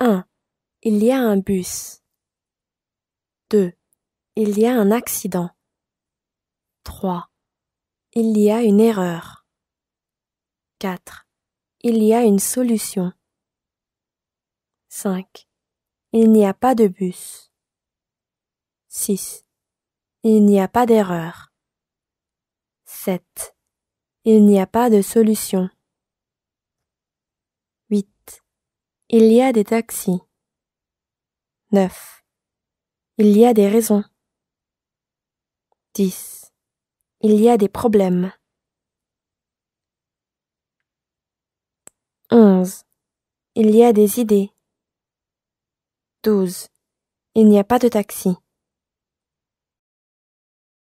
1. Il y a un bus. 2. Il y a un accident. 3. Il y a une erreur. 4. Il y a une solution. 5. Il n'y a pas de bus. 6. Il n'y a pas d'erreur. 7. Il n'y a pas de solution. 8. Il y a des taxis. 9. Il y a des raisons. 10. Il y a des problèmes. 11. Il y a des idées. 12. Il n'y a pas de taxi.